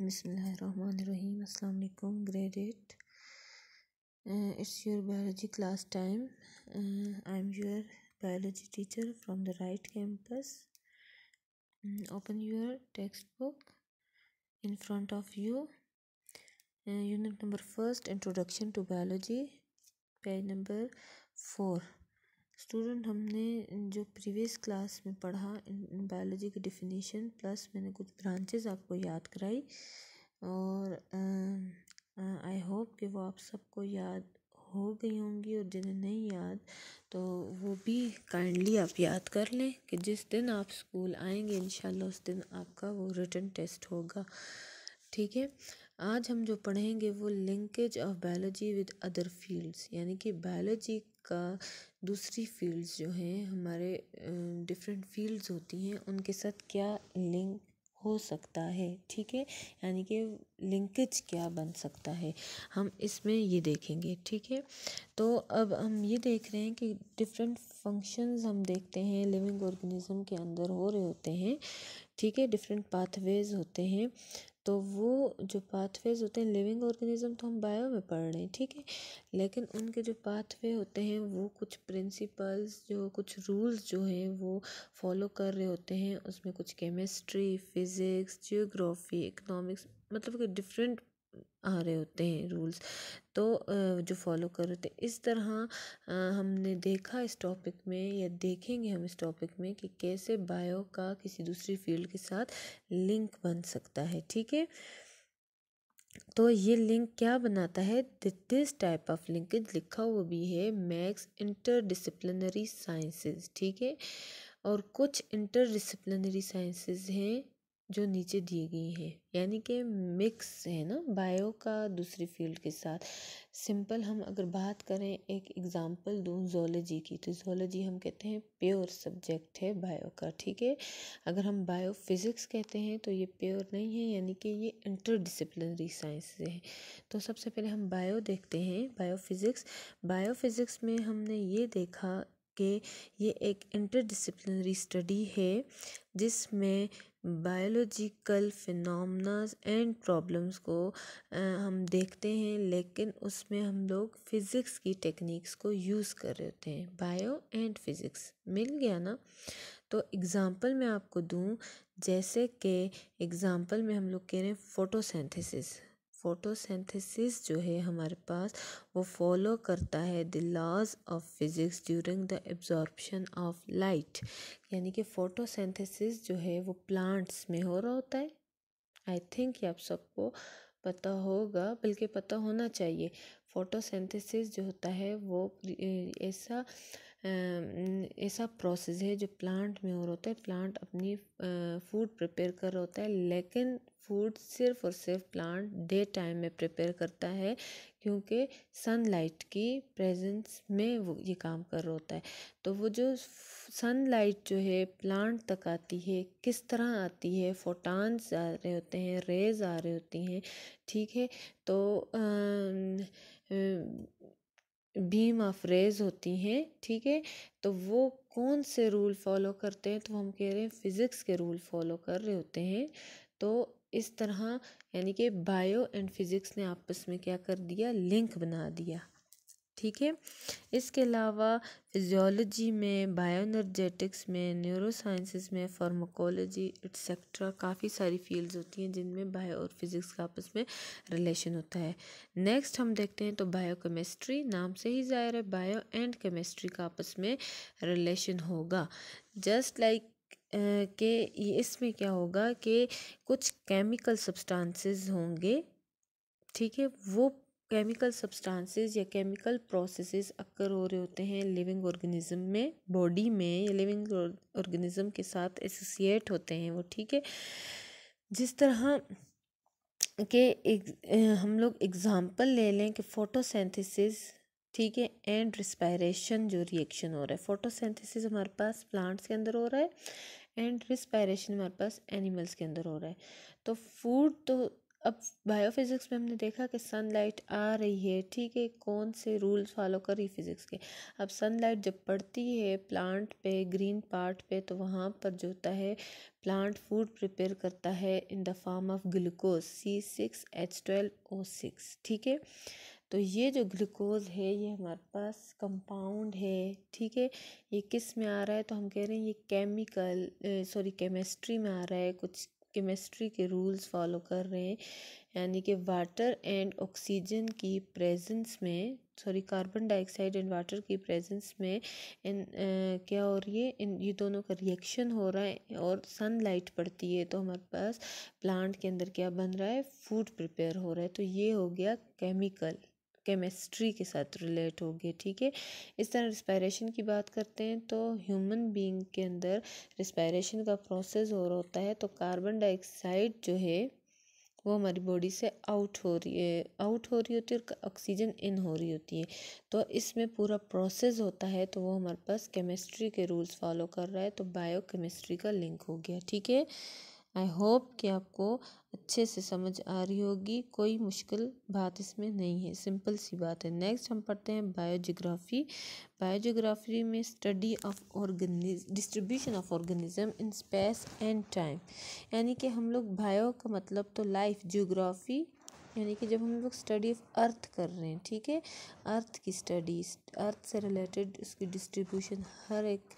Bismillahirrahmanirrahim. Assalamu alaikum. Grade 8. Uh, it's your biology class time. Uh, I'm your biology teacher from the right campus. Um, open your textbook in front of you. Uh, unit number first introduction to biology, page number 4. Student हमने जो previous class में पढ़ा biology की definition plus मैंने कुछ branches आपको याद कराई और आई होप कि वो आप सबको याद हो गई होंगी और जिन्हें नहीं याद तो वो भी काइंडली आप याद कर लें कि जिस दिन आप स्कूल आएंगे इन उस दिन आपका वो रिटर्न टेस्ट होगा ठीक है आज हम जो पढ़ेंगे वो linkage of biology with other fields यानी कि बायोलॉजी का दूसरी फ़ील्ड्स जो हैं हमारे डिफरेंट फ़ील्ड्स होती हैं उनके साथ क्या लिंक हो सकता है ठीक है यानी कि लिंकेज क्या बन सकता है हम इसमें ये देखेंगे ठीक है तो अब हम ये देख रहे हैं कि डिफरेंट फंक्शंस हम देखते हैं लिविंग ऑर्गेनिज्म के अंदर हो रहे होते हैं ठीक है डिफरेंट पाथवेज होते हैं तो वो जो पाथवेज़ होते हैं लिविंग ऑर्गेनिज़्म तो हम बायो में पढ़ रहे हैं ठीक है लेकिन उनके जो पाथवे होते हैं वो कुछ प्रिंसिपल्स जो कुछ रूल्स जो हैं वो फॉलो कर रहे होते हैं उसमें कुछ केमिस्ट्री फिज़िक्स जियोग्राफी इकनॉमिक्स मतलब कि डिफरेंट आ रहे होते हैं रूल्स तो जो फॉलो कर होते इस तरह हमने देखा इस टॉपिक में या देखेंगे हम इस टॉपिक में कि कैसे बायो का किसी दूसरी फील्ड के साथ लिंक बन सकता है ठीक है तो ये लिंक क्या बनाता है दिस टाइप ऑफ लिंकेज लिखा हुआ भी है मैक्स इंटरडिसिप्लिनरी साइंसेज ठीक है और कुछ इंटरडिसिप्लिनरी साइंसेज हैं जो नीचे दिए गई हैं यानी कि मिक्स है ना बायो का दूसरी फील्ड के साथ सिंपल हम अगर बात करें एक एग्ज़ाम्पल दूँ जोलॉजी की तो जोलॉजी हम कहते हैं प्योर सब्जेक्ट है बायो का ठीक है अगर हम बायो फिज़िक्स कहते हैं तो ये प्योर नहीं है यानी कि ये इंटरडिसिप्लिनरी साइंस है तो सबसे पहले हम बायो देखते हैं बायो फिज़िक्स बायो फिज़िक्स में हमने ये देखा कि ये एक इंटरडिसिप्लिनरी स्टडी है जिसमें बायोलॉजिकल फिनोमनास एंड प्रॉब्लम्स को हम देखते हैं लेकिन उसमें हम लोग फिज़िक्स की टेक्निक्स को यूज़ कर रहे होते हैं बायो एंड फिज़िक्स मिल गया ना तो एग्ज़ाम्पल मैं आपको दूँ जैसे कि एग्ज़ाम्पल में हम लोग कह रहे हैं फोटोसेंथेसिस फोटोसेंथेसिस जो है हमारे पास वो फॉलो करता है the laws of physics during the absorption of light यानी कि फोटोसेंथेसिस जो है वो प्लांट्स में हो रहा होता है आई थिंक ये आप सबको पता होगा बल्कि पता होना चाहिए फोटोसेंथेसिस जो होता है वो ऐसा ऐसा प्रोसेस है जो प्लांट में और होता है प्लांट अपनी फूड प्रिपेयर कर रहा होता है लेकिन फूड सिर्फ और सिर्फ प्लांट डे टाइम में प्रिपेयर करता है क्योंकि सनलाइट की प्रेजेंस में वो ये काम कर रहा होता है तो वो जो सनलाइट जो है प्लांट तक आती है किस तरह आती है फोटॉन्स आ रहे होते हैं रेज आ रहे होती हैं ठीक है तो आ, आ, भी मफरेज होती हैं ठीक है तो वो कौन से रूल फॉलो करते हैं तो हम कह रहे हैं फिज़िक्स के रूल फॉलो कर रहे होते हैं तो इस तरह यानी कि बायो एंड फिज़िक्स ने आपस में क्या कर दिया लिंक बना दिया ठीक है इसके अलावा फिजियोलॉजी में बायोनर्जेटिक्स में न्यूरोसाइंसिस में फार्माकोलॉजी एट्सेट्रा काफ़ी सारी फील्ड्स होती हैं जिनमें बायो और फिज़िक्स का आपस में रिलेशन होता है नेक्स्ट हम देखते हैं तो बायोकेमिस्ट्री नाम से ही ज़ाहिर है बायो एंड केमिस्ट्री का आपस में रिलेशन होगा जस्ट लाइक like के इसमें क्या होगा कि कुछ केमिकल सब्सटेंसेस होंगे ठीक है वो केमिकल सब्सटेंसेस या केमिकल प्रोसेसेस अक्कर हो रहे होते हैं लिविंग ऑर्गेनिज्म में बॉडी में या लिविंग ऑर्गेनिज्म के साथ एसोसिएट होते हैं वो ठीक है जिस तरह के एक, हम लोग एग्ज़ाम्पल ले लें कि फोटोसिंथेसिस ठीक है एंड रिस्पायरेशन जो रिएक्शन हो रहा है फोटोसेंथिसिस हमारे पास प्लांट्स के अंदर हो रहा है एंड रिस्पायरेशन हमारे पास एनिमल्स के अंदर हो रहा है तो फूड तो अब बायोफिज़िक्स में हमने देखा कि सनलाइट आ रही है ठीक है कौन से रूल्स फॉलो कर रही फिज़िक्स के अब सनलाइट जब पड़ती है प्लांट पे ग्रीन पार्ट पे तो वहाँ पर जो होता है प्लांट फूड प्रिपेयर करता है in the form of glucose C six H twelve O six ठीक है तो ये जो ग्लूकोज है ये हमारे पास कंपाउंड है ठीक है ये किस में आ रहा है तो हम कह रहे हैं ये केमिकल सॉरी केमिस्ट्री में आ रहा है कुछ केमिस्ट्री के रूल्स फॉलो कर रहे हैं यानी कि वाटर एंड ऑक्सीजन की प्रेजेंस में sorry carbon dioxide and water की प्रेजेंस में इन आ, क्या हो रही है इन ये दोनों का रिएक्शन हो रहा है और सनलाइट पड़ती है तो हमारे पास प्लांट के अंदर क्या बन रहा है फूड प्रिपेयर हो रहा है तो ये हो गया केमिकल केमिस्ट्री के साथ रिलेट होगी ठीक है इस तरह रिस्पायरेशन की बात करते हैं तो ह्यूमन बींग के अंदर रिस्पायरेशन का प्रोसेस हो रहा होता है तो कार्बन डाइऑक्साइड जो है वो हमारी बॉडी से आउट हो रही है आउट हो रही होती है और ऑक्सीजन इन हो रही होती है तो इसमें पूरा प्रोसेस होता है तो वो हमारे पास केमिस्ट्री के रूल्स फॉलो कर रहा है तो बायो केमिस्ट्री का लिंक हो गया ठीक है आई होप कि आपको अच्छे से समझ आ रही होगी कोई मुश्किल बात इसमें नहीं है सिंपल सी बात है नेक्स्ट हम पढ़ते हैं बायोजोग्राफी बायोजोग्राफी में study of organism distribution of organism in space and time यानी कि हम लोग बायो का मतलब तो लाइफ जियोग्राफी यानी कि जब हम लोग स्टडी ऑफ अर्थ कर रहे हैं ठीक है अर्थ की स्टडी अर्थ से रिलेटेड उसकी डिस्ट्रीब्यूशन हर एक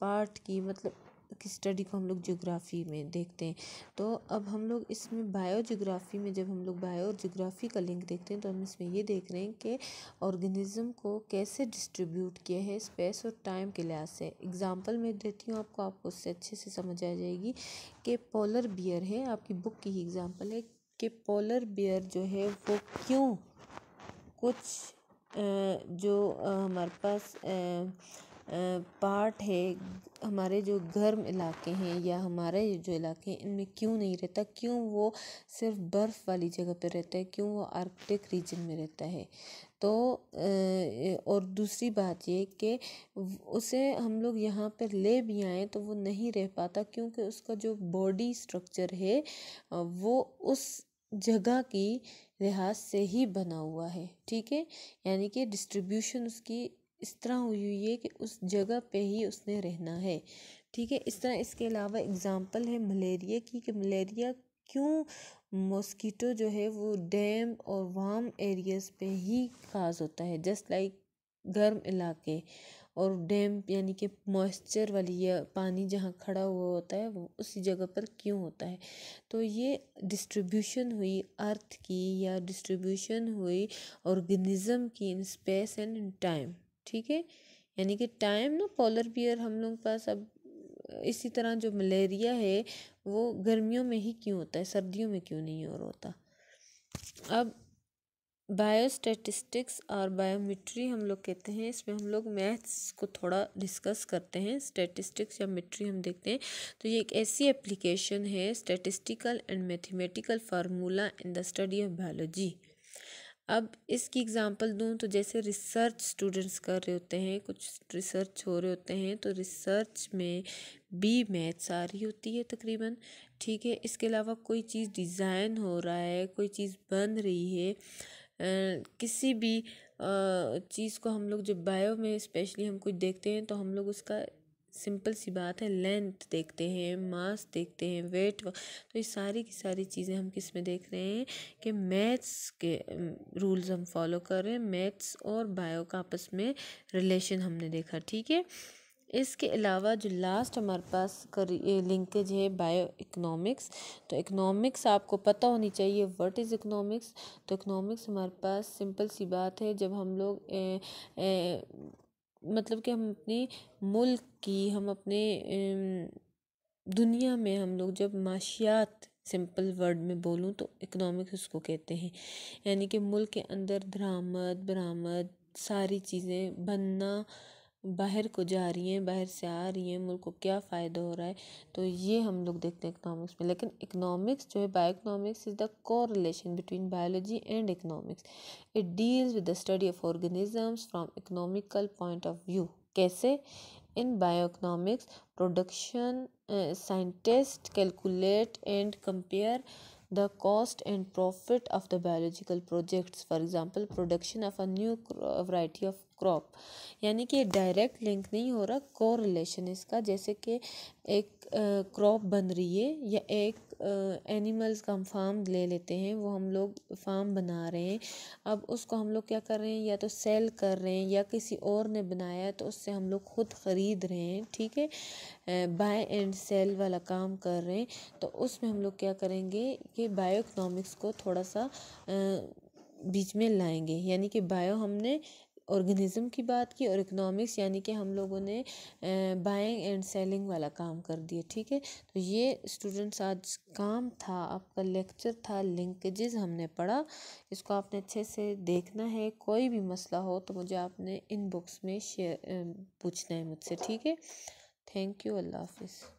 पार्ट की मतलब की स्टडी को हम लोग ज्योग्राफ़ी में देखते हैं तो अब हम लोग इसमें बायो ज्योग्राफ़ी में जब हम लोग बायो और ज्योग्राफ़ी का लिंक देखते हैं तो हम इसमें ये देख रहे हैं कि ऑर्गेनिज़म को कैसे डिस्ट्रीब्यूट किया है स्पेस और टाइम के लिहाज से एग्ज़ाम्पल मैं देती हूँ आपको आपको उससे अच्छे से समझ आ जाएगी कि पोलर बियर है आपकी बुक की ही एग्ज़ाम्पल है कि पोलर बियर जो है वो क्यों कुछ जो हमारे पास पार्ट है हमारे जो गर्म इलाके हैं या हमारे जो इलाके हैं इनमें क्यों नहीं रहता क्यों वो सिर्फ बर्फ़ वाली जगह पर रहता है क्यों वो आर्कटिक रीजन में रहता है तो और दूसरी बात ये कि उसे हम लोग यहाँ पर ले भी आए तो वो नहीं रह पाता क्योंकि उसका जो बॉडी स्ट्रक्चर है वो उस जगह की लिहाज से ही बना हुआ है ठीक है यानी कि डिस्ट्रीब्यूशन उसकी इस तरह हुई है कि उस जगह पे ही उसने रहना है ठीक है इस तरह इसके अलावा एग्ज़ाम्पल है मलेरिया की कि मलेरिया क्यों मॉस्किटो जो है वो डैम और वाम एरियाज़ पे ही खास होता है जस्ट लाइक गर्म इलाके और डैम यानी कि मॉइस्चर वाली या पानी जहाँ खड़ा हुआ होता है वो उसी जगह पर क्यों होता है तो ये डिस्ट्रीब्यूशन हुई अर्थ की या डिस्ट्रीब्यूशन हुई ऑर्गेनिज़म की इन स्पेस एंड टाइम ठीक है यानी कि टाइम ना पोलर बियर हम लोग पास अब इसी तरह जो मलेरिया है वो गर्मियों में ही क्यों होता है सर्दियों में क्यों नहीं और होता अब बायोस्टेटिस्टिक्स और बायोमिट्री हम लोग कहते हैं इसमें हम लोग मैथ्स को थोड़ा डिस्कस करते हैं स्टेटिस्टिक्स या मिट्री हम देखते हैं तो ये एक ऐसी एप्लीकेशन है statistical and mathematical formula in the study of biology अब इसकी एग्ज़ाम्पल दूँ तो जैसे रिसर्च स्टूडेंट्स कर रहे होते हैं कुछ रिसर्च हो रहे होते हैं तो रिसर्च में बी मैथ्स आ रही होती है तकरीबन ठीक है इसके अलावा कोई चीज़ डिज़ाइन हो रहा है कोई चीज़ बन रही है आ, किसी भी चीज़ को हम लोग जब बायो में स्पेशली हम कुछ देखते हैं तो हम लोग उसका सिंपल सी बात है लेंथ देखते हैं मास देखते हैं वेट तो ये सारी की सारी चीज़ें हम किस में देख रहे हैं कि मैथ्स के रूल्स हम फॉलो कर रहे हैं मैथ्स और बायो का आपस में रिलेशन हमने देखा ठीक है इसके अलावा जो लास्ट हमारे पास कर लिंकेज है बायो इकनॉमिक्स तो इकनॉमिक्स आपको पता होनी चाहिए व्हाट इज़ इकनॉमिक्स तो इकनॉमिक्स हमारे पास सिंपल सी बात है जब हम लोग ए, ए, मतलब कि हम अपनी मुल्क की हम अपने दुनिया में हम लोग जब माशियात सिंपल वर्ड में बोलूँ तो इकनॉमिक्स उसको कहते हैं यानी कि मुल्क के अंदर दरामद बरामद सारी चीज़ें बनना बाहर को जा रही हैं बाहर से आ रही हैं मुल्क को क्या फ़ायदा हो रहा है तो ये हम लोग देखते हैं इकनॉमिक्स में लेकिन इकनॉमिक्स जो है bioeconomics is the core relation between biology and economics it deals with the study of organisms from economical point of view कैसे in bioeconomics production scientist calculate and compare the cost and profit of the biological projects for example production of a new variety of crop यानी कि direct link नहीं हो रहा को relation इसका जैसे कि एक क्रॉप बन रही है या एक एनिमल्स का हम फार्म ले लेते हैं वो हम लोग फार्म बना रहे हैं अब उसको हम लोग क्या कर रहे हैं या तो सेल कर रहे हैं या किसी और ने बनाया तो उससे हम लोग खुद ख़रीद रहे हैं ठीक है बाय एंड सेल वाला काम कर रहे हैं तो उसमें हम लोग क्या करेंगे कि बायो इकनॉमिक्स को थोड़ा सा बीच में लाएंगे यानी कि बायो हमने ऑर्गेनिज़म की बात की और इकोनॉमिक्स यानी कि हम लोगों ने बाइंग एंड सेलिंग वाला काम कर दिया ठीक है तो ये स्टूडेंट्स आज काम था आपका लेक्चर था लिंकेजेस हमने पढ़ा इसको आपने अच्छे से देखना है कोई भी मसला हो तो मुझे आपने इन बुक्स में शेयर पूछना है मुझसे ठीक है थैंक यू अल्लाह हाफिज़